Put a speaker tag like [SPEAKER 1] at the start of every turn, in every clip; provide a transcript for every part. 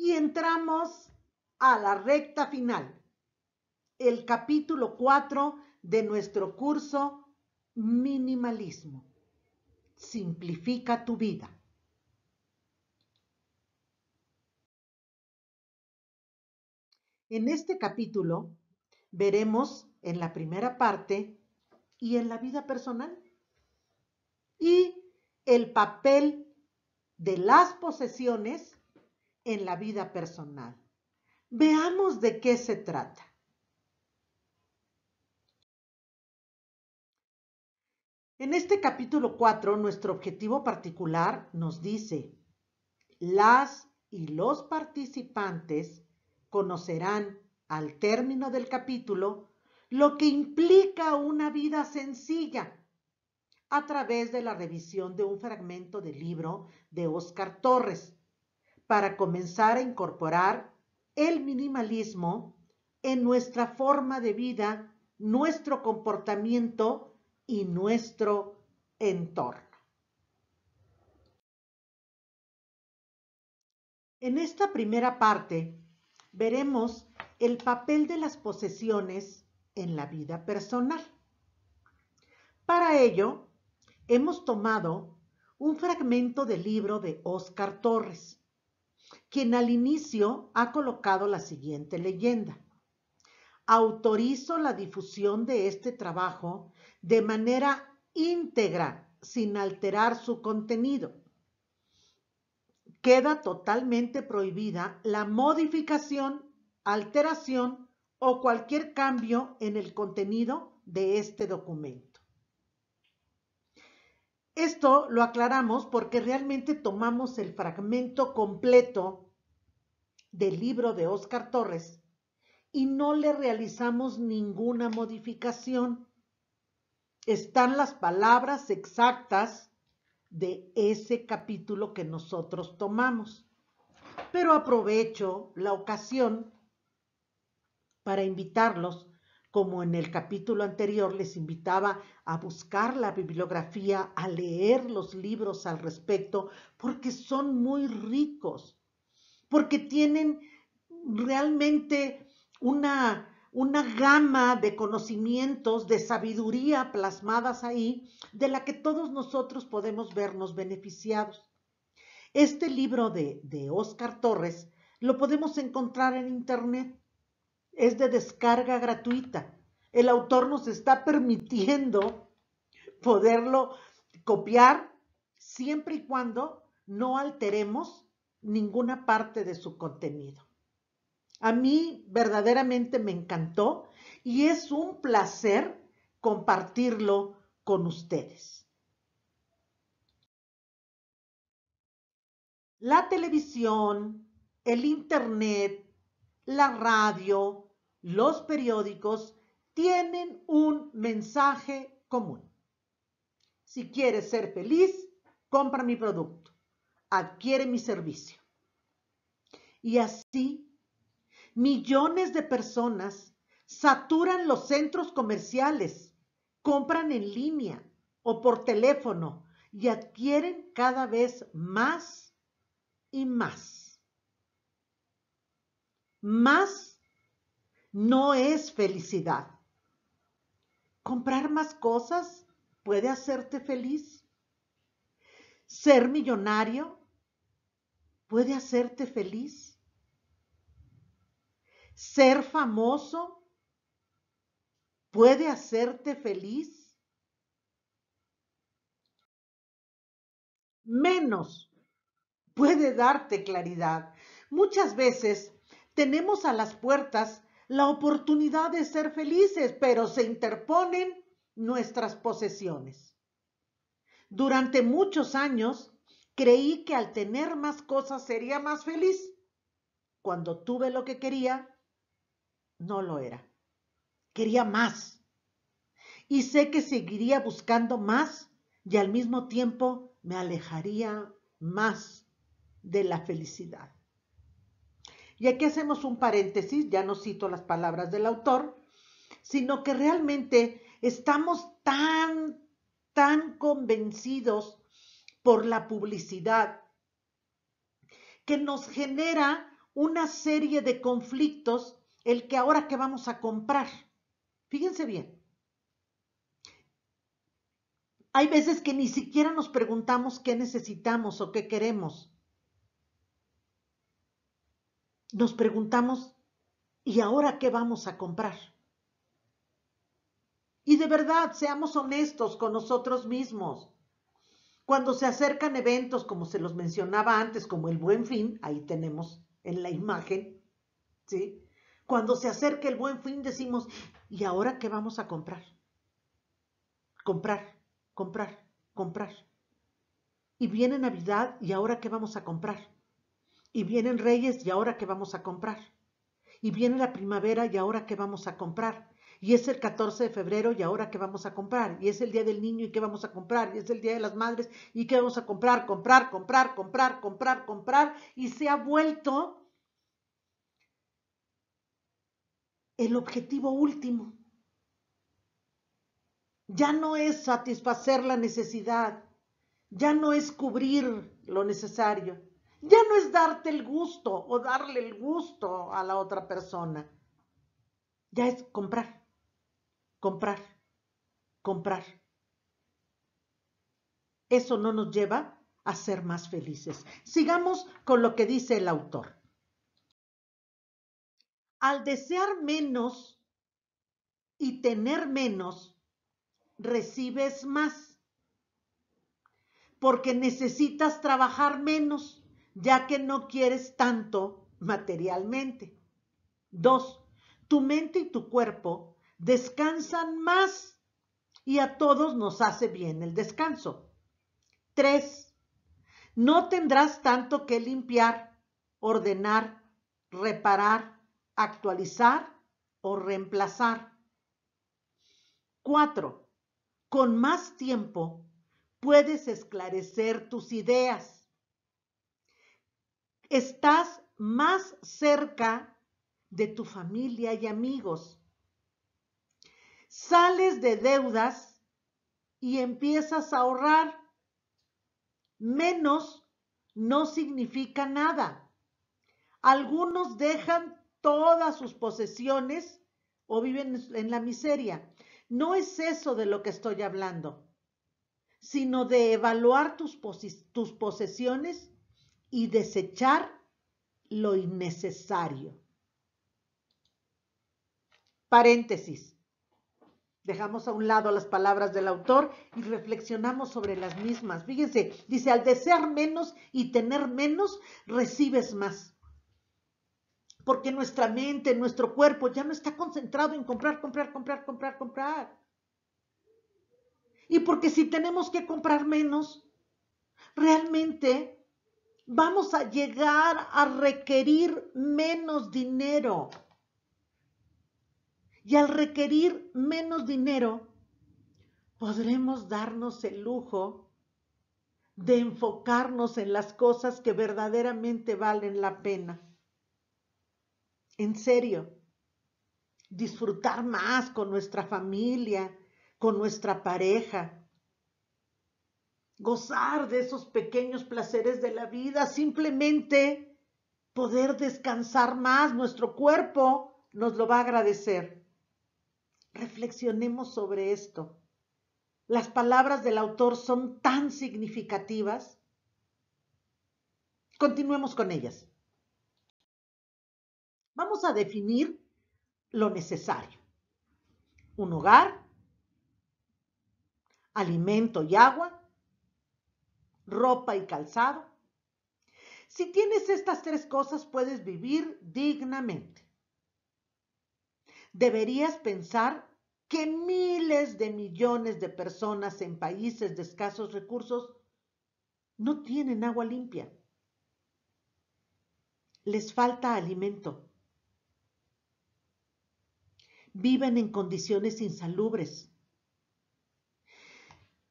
[SPEAKER 1] Y entramos a la recta final, el capítulo 4 de nuestro curso Minimalismo. Simplifica tu vida. En este capítulo veremos en la primera parte y en la vida personal y el papel de las posesiones en la vida personal. Veamos de qué se trata. En este capítulo 4, nuestro objetivo particular nos dice, las y los participantes conocerán al término del capítulo lo que implica una vida sencilla a través de la revisión de un fragmento del libro de Oscar Torres, para comenzar a incorporar el minimalismo en nuestra forma de vida, nuestro comportamiento y nuestro entorno. En esta primera parte veremos el papel de las posesiones en la vida personal. Para ello, hemos tomado un fragmento del libro de Oscar Torres, quien al inicio ha colocado la siguiente leyenda. Autorizo la difusión de este trabajo de manera íntegra, sin alterar su contenido. Queda totalmente prohibida la modificación, alteración o cualquier cambio en el contenido de este documento. Esto lo aclaramos porque realmente tomamos el fragmento completo del libro de Oscar Torres y no le realizamos ninguna modificación. Están las palabras exactas de ese capítulo que nosotros tomamos. Pero aprovecho la ocasión para invitarlos como en el capítulo anterior les invitaba a buscar la bibliografía, a leer los libros al respecto, porque son muy ricos, porque tienen realmente una, una gama de conocimientos, de sabiduría plasmadas ahí, de la que todos nosotros podemos vernos beneficiados. Este libro de, de Oscar Torres lo podemos encontrar en Internet es de descarga gratuita. El autor nos está permitiendo poderlo copiar siempre y cuando no alteremos ninguna parte de su contenido. A mí verdaderamente me encantó y es un placer compartirlo con ustedes. La televisión, el Internet, la radio, los periódicos, tienen un mensaje común. Si quieres ser feliz, compra mi producto, adquiere mi servicio. Y así, millones de personas saturan los centros comerciales, compran en línea o por teléfono y adquieren cada vez más y más más no es felicidad. Comprar más cosas puede hacerte feliz. Ser millonario puede hacerte feliz. Ser famoso puede hacerte feliz. Menos puede darte claridad. Muchas veces tenemos a las puertas la oportunidad de ser felices, pero se interponen nuestras posesiones. Durante muchos años creí que al tener más cosas sería más feliz. Cuando tuve lo que quería, no lo era. Quería más. Y sé que seguiría buscando más y al mismo tiempo me alejaría más de la felicidad. Y aquí hacemos un paréntesis, ya no cito las palabras del autor, sino que realmente estamos tan, tan convencidos por la publicidad que nos genera una serie de conflictos el que ahora que vamos a comprar. Fíjense bien. Hay veces que ni siquiera nos preguntamos qué necesitamos o qué queremos nos preguntamos, ¿y ahora qué vamos a comprar? Y de verdad, seamos honestos con nosotros mismos. Cuando se acercan eventos, como se los mencionaba antes, como el buen fin, ahí tenemos en la imagen, ¿sí? Cuando se acerca el buen fin decimos, ¿y ahora qué vamos a comprar? Comprar, comprar, comprar. Y viene Navidad y ahora qué vamos a comprar? Y vienen reyes y ahora qué vamos a comprar. Y viene la primavera y ahora qué vamos a comprar. Y es el 14 de febrero y ahora qué vamos a comprar. Y es el día del niño y qué vamos a comprar. Y es el día de las madres y qué vamos a comprar, comprar, comprar, comprar, comprar, comprar. Y se ha vuelto el objetivo último. Ya no es satisfacer la necesidad, ya no es cubrir lo necesario, ya no es darte el gusto o darle el gusto a la otra persona. Ya es comprar, comprar, comprar. Eso no nos lleva a ser más felices. Sigamos con lo que dice el autor. Al desear menos y tener menos, recibes más, porque necesitas trabajar menos ya que no quieres tanto materialmente. 2. tu mente y tu cuerpo descansan más y a todos nos hace bien el descanso. 3. no tendrás tanto que limpiar, ordenar, reparar, actualizar o reemplazar. 4. con más tiempo puedes esclarecer tus ideas Estás más cerca de tu familia y amigos. Sales de deudas y empiezas a ahorrar. Menos no significa nada. Algunos dejan todas sus posesiones o viven en la miseria. No es eso de lo que estoy hablando, sino de evaluar tus, tus posesiones y desechar lo innecesario. Paréntesis. Dejamos a un lado las palabras del autor y reflexionamos sobre las mismas. Fíjense, dice, al desear menos y tener menos, recibes más. Porque nuestra mente, nuestro cuerpo ya no está concentrado en comprar, comprar, comprar, comprar, comprar. Y porque si tenemos que comprar menos, realmente vamos a llegar a requerir menos dinero. Y al requerir menos dinero, podremos darnos el lujo de enfocarnos en las cosas que verdaderamente valen la pena. En serio, disfrutar más con nuestra familia, con nuestra pareja, gozar de esos pequeños placeres de la vida, simplemente poder descansar más, nuestro cuerpo nos lo va a agradecer. Reflexionemos sobre esto. Las palabras del autor son tan significativas. Continuemos con ellas. Vamos a definir lo necesario. Un hogar, alimento y agua, ropa y calzado. Si tienes estas tres cosas, puedes vivir dignamente. Deberías pensar que miles de millones de personas en países de escasos recursos no tienen agua limpia. Les falta alimento. Viven en condiciones insalubres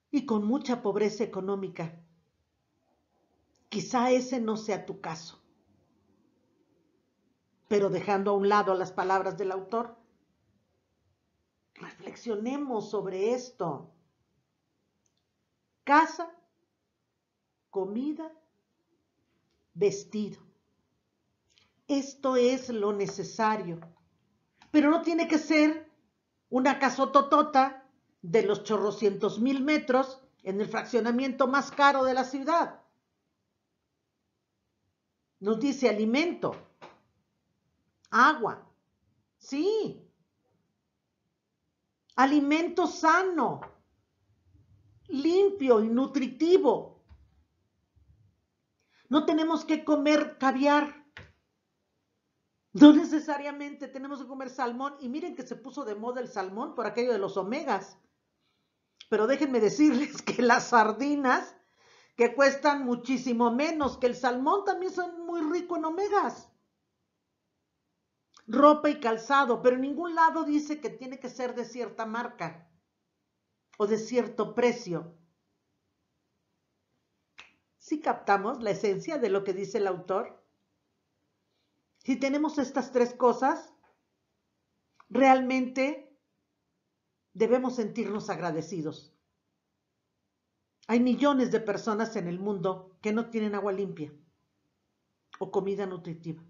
[SPEAKER 1] y con mucha pobreza económica. Quizá ese no sea tu caso. Pero dejando a un lado las palabras del autor, reflexionemos sobre esto. Casa, comida, vestido. Esto es lo necesario. Pero no tiene que ser una casototota de los chorrocientos mil metros en el fraccionamiento más caro de la ciudad. Nos dice alimento, agua, sí. Alimento sano, limpio y nutritivo. No tenemos que comer caviar. No necesariamente tenemos que comer salmón. Y miren que se puso de moda el salmón por aquello de los omegas. Pero déjenme decirles que las sardinas que cuestan muchísimo menos, que el salmón también son muy ricos en omegas. Ropa y calzado, pero en ningún lado dice que tiene que ser de cierta marca o de cierto precio. Si captamos la esencia de lo que dice el autor, si tenemos estas tres cosas, realmente debemos sentirnos agradecidos. Hay millones de personas en el mundo que no tienen agua limpia o comida nutritiva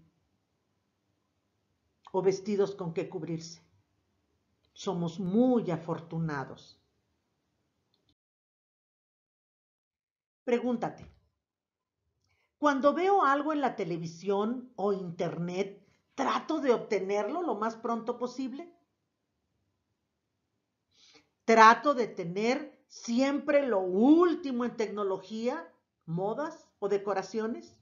[SPEAKER 1] o vestidos con que cubrirse. Somos muy afortunados. Pregúntate, cuando veo algo en la televisión o internet, ¿trato de obtenerlo lo más pronto posible? ¿Trato de tener siempre lo último en tecnología, modas o decoraciones.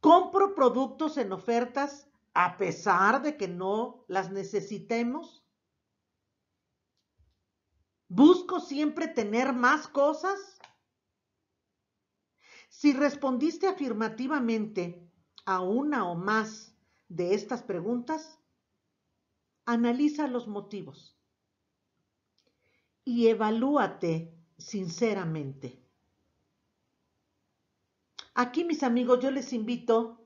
[SPEAKER 1] Compro productos en ofertas a pesar de que no las necesitemos. Busco siempre tener más cosas. Si respondiste afirmativamente a una o más de estas preguntas, analiza los motivos y evalúate sinceramente. Aquí, mis amigos, yo les invito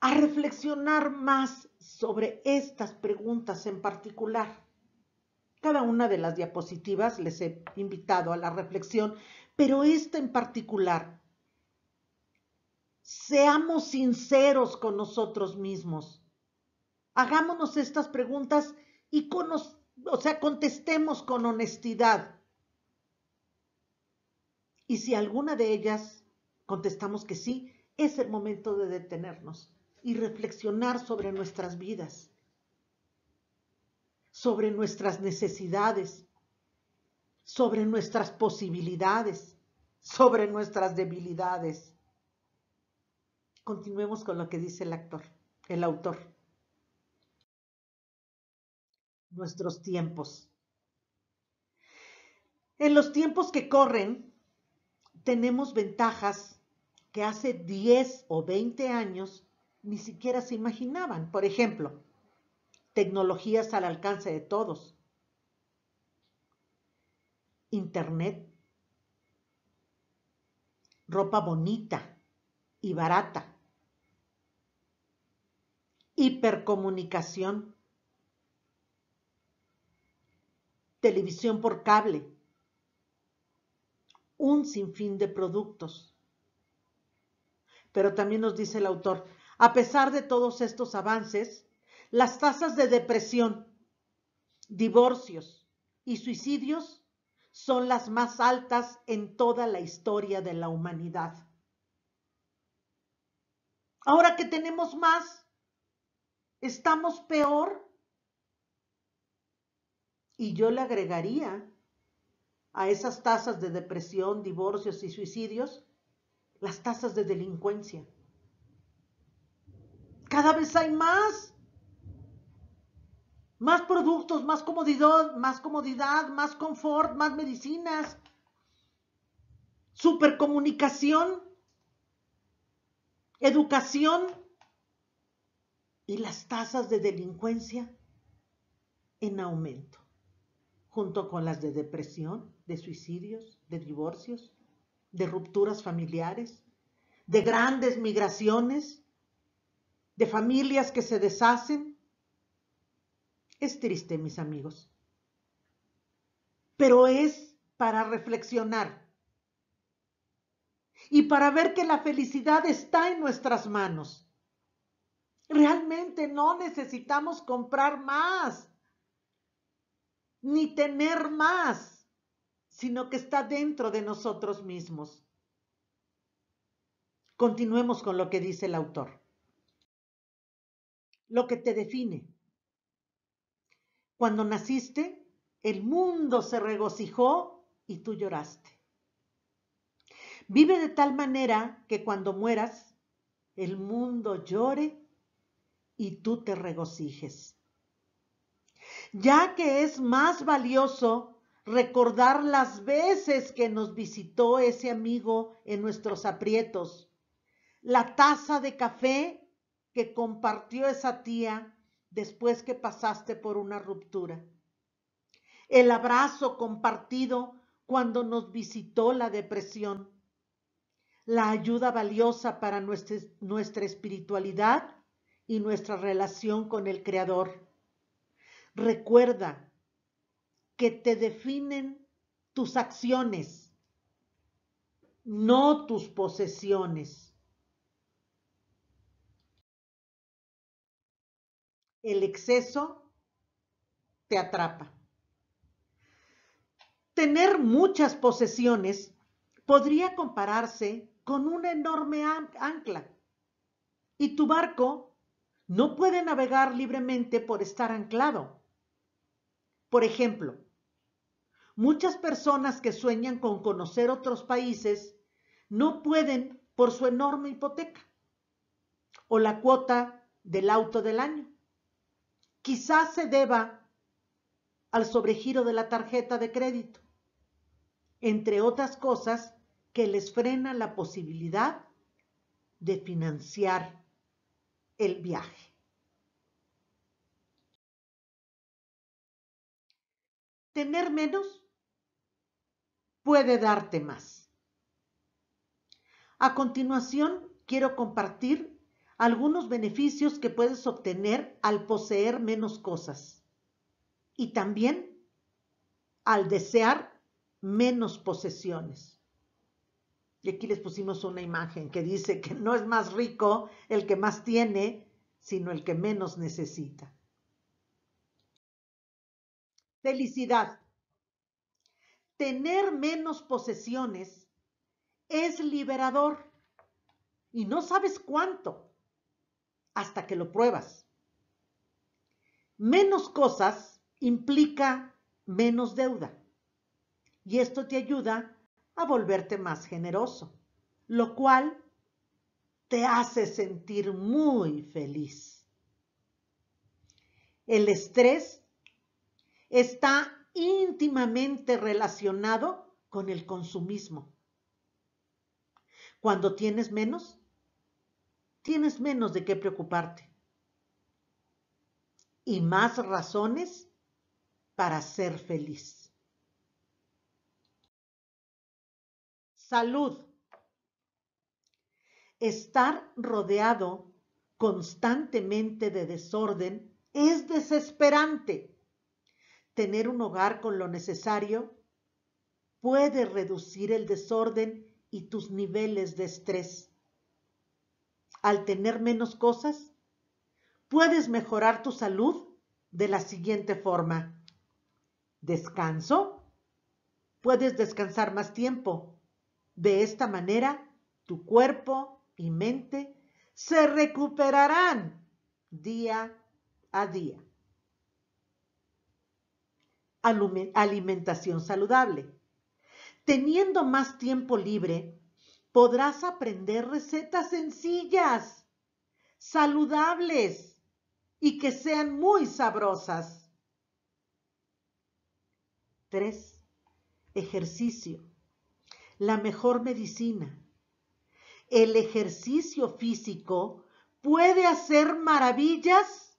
[SPEAKER 1] a reflexionar más sobre estas preguntas en particular. Cada una de las diapositivas les he invitado a la reflexión, pero esta en particular. Seamos sinceros con nosotros mismos. Hagámonos estas preguntas y conozcamos o sea, contestemos con honestidad. Y si alguna de ellas contestamos que sí, es el momento de detenernos y reflexionar sobre nuestras vidas, sobre nuestras necesidades, sobre nuestras posibilidades, sobre nuestras debilidades. Continuemos con lo que dice el actor, el autor nuestros tiempos. En los tiempos que corren, tenemos ventajas que hace 10 o 20 años ni siquiera se imaginaban. Por ejemplo, tecnologías al alcance de todos. Internet, ropa bonita y barata, hipercomunicación, televisión por cable, un sinfín de productos. Pero también nos dice el autor, a pesar de todos estos avances, las tasas de depresión, divorcios y suicidios son las más altas en toda la historia de la humanidad. Ahora que tenemos más, estamos peor y yo le agregaría a esas tasas de depresión, divorcios y suicidios las tasas de delincuencia. Cada vez hay más. Más productos, más comodidad, más comodidad, más confort, más medicinas. Supercomunicación, educación y las tasas de delincuencia en aumento junto con las de depresión, de suicidios, de divorcios, de rupturas familiares, de grandes migraciones, de familias que se deshacen. Es triste, mis amigos, pero es para reflexionar y para ver que la felicidad está en nuestras manos. Realmente no necesitamos comprar más ni tener más, sino que está dentro de nosotros mismos. Continuemos con lo que dice el autor. Lo que te define. Cuando naciste, el mundo se regocijó y tú lloraste. Vive de tal manera que cuando mueras, el mundo llore y tú te regocijes ya que es más valioso recordar las veces que nos visitó ese amigo en nuestros aprietos, la taza de café que compartió esa tía después que pasaste por una ruptura, el abrazo compartido cuando nos visitó la depresión, la ayuda valiosa para nuestra, nuestra espiritualidad y nuestra relación con el Creador. Recuerda que te definen tus acciones, no tus posesiones. El exceso te atrapa. Tener muchas posesiones podría compararse con una enorme ancla y tu barco no puede navegar libremente por estar anclado. Por ejemplo, muchas personas que sueñan con conocer otros países no pueden por su enorme hipoteca o la cuota del auto del año. Quizás se deba al sobregiro de la tarjeta de crédito, entre otras cosas que les frena la posibilidad de financiar el viaje. tener menos puede darte más. A continuación, quiero compartir algunos beneficios que puedes obtener al poseer menos cosas y también al desear menos posesiones. Y aquí les pusimos una imagen que dice que no es más rico el que más tiene, sino el que menos necesita. Felicidad. Tener menos posesiones es liberador y no sabes cuánto hasta que lo pruebas. Menos cosas implica menos deuda y esto te ayuda a volverte más generoso, lo cual te hace sentir muy feliz. El estrés está íntimamente relacionado con el consumismo. Cuando tienes menos, tienes menos de qué preocuparte y más razones para ser feliz. Salud. Estar rodeado constantemente de desorden es desesperante tener un hogar con lo necesario puede reducir el desorden y tus niveles de estrés. Al tener menos cosas, puedes mejorar tu salud de la siguiente forma. Descanso. Puedes descansar más tiempo. De esta manera, tu cuerpo y mente se recuperarán día a día alimentación saludable. Teniendo más tiempo libre, podrás aprender recetas sencillas, saludables y que sean muy sabrosas. 3. Ejercicio. La mejor medicina. El ejercicio físico puede hacer maravillas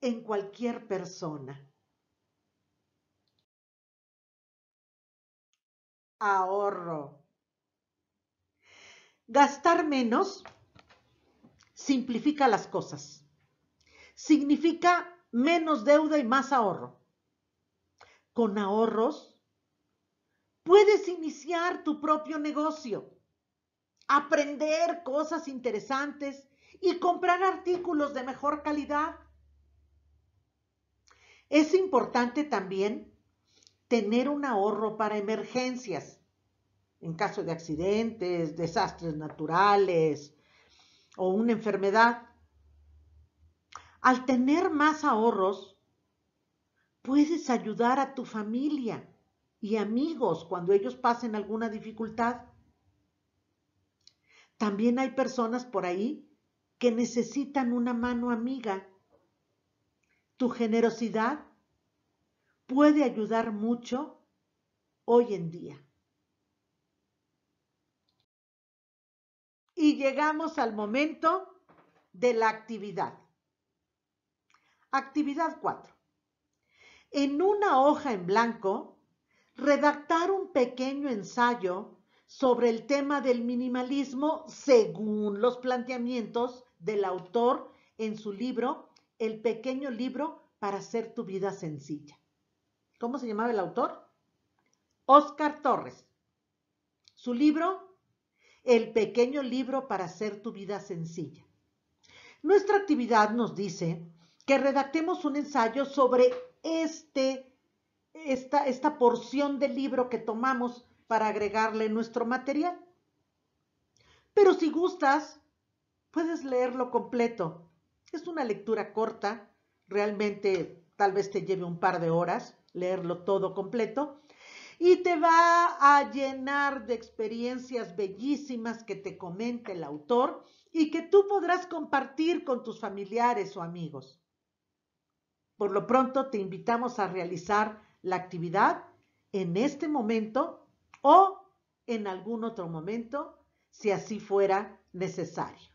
[SPEAKER 1] en cualquier persona. ahorro. Gastar menos simplifica las cosas. Significa menos deuda y más ahorro. Con ahorros puedes iniciar tu propio negocio, aprender cosas interesantes y comprar artículos de mejor calidad. Es importante también tener un ahorro para emergencias en caso de accidentes, desastres naturales o una enfermedad. Al tener más ahorros, puedes ayudar a tu familia y amigos cuando ellos pasen alguna dificultad. También hay personas por ahí que necesitan una mano amiga. Tu generosidad puede ayudar mucho hoy en día. Y llegamos al momento de la actividad. Actividad 4. En una hoja en blanco, redactar un pequeño ensayo sobre el tema del minimalismo según los planteamientos del autor en su libro, El pequeño libro para hacer tu vida sencilla. ¿Cómo se llamaba el autor? Oscar Torres. Su libro, El pequeño libro para hacer tu vida sencilla. Nuestra actividad nos dice que redactemos un ensayo sobre este, esta, esta porción del libro que tomamos para agregarle nuestro material. Pero si gustas, puedes leerlo completo. Es una lectura corta, realmente tal vez te lleve un par de horas leerlo todo completo. Y te va a llenar de experiencias bellísimas que te comenta el autor y que tú podrás compartir con tus familiares o amigos. Por lo pronto te invitamos a realizar la actividad en este momento o en algún otro momento si así fuera necesario.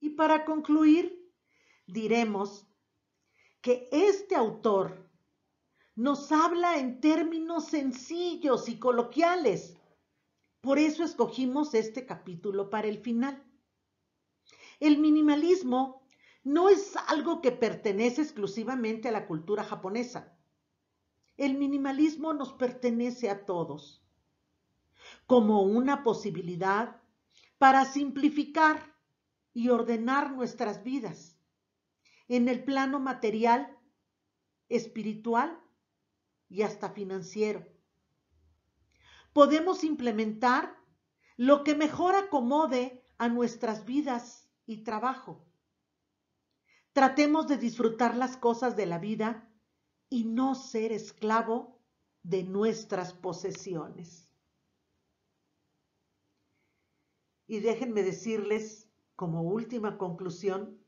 [SPEAKER 1] Y para concluir, diremos que este autor nos habla en términos sencillos y coloquiales. Por eso escogimos este capítulo para el final. El minimalismo no es algo que pertenece exclusivamente a la cultura japonesa. El minimalismo nos pertenece a todos, como una posibilidad para simplificar y ordenar nuestras vidas en el plano material, espiritual y hasta financiero. Podemos implementar lo que mejor acomode a nuestras vidas y trabajo. Tratemos de disfrutar las cosas de la vida y no ser esclavo de nuestras posesiones. Y déjenme decirles, como última conclusión,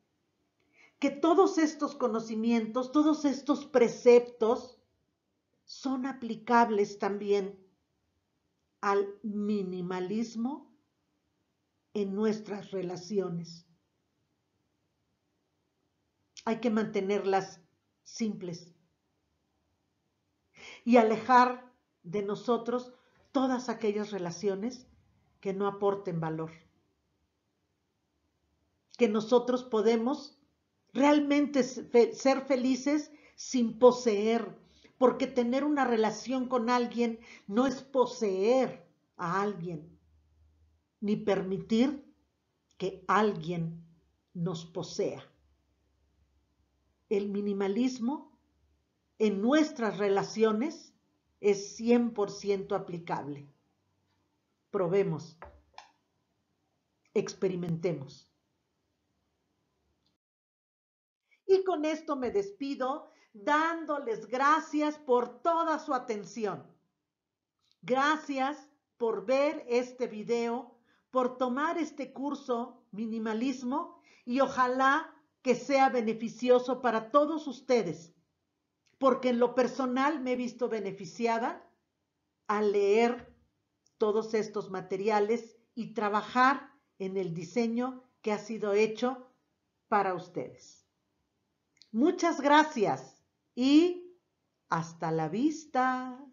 [SPEAKER 1] que todos estos conocimientos, todos estos preceptos son aplicables también al minimalismo en nuestras relaciones. Hay que mantenerlas simples y alejar de nosotros todas aquellas relaciones que no aporten valor, que nosotros podemos realmente ser felices sin poseer, porque tener una relación con alguien no es poseer a alguien, ni permitir que alguien nos posea. El minimalismo en nuestras relaciones es 100% aplicable. Probemos, experimentemos. Y con esto me despido dándoles gracias por toda su atención. Gracias por ver este video, por tomar este curso Minimalismo y ojalá que sea beneficioso para todos ustedes, porque en lo personal me he visto beneficiada al leer todos estos materiales y trabajar en el diseño que ha sido hecho para ustedes. Muchas gracias y hasta la vista.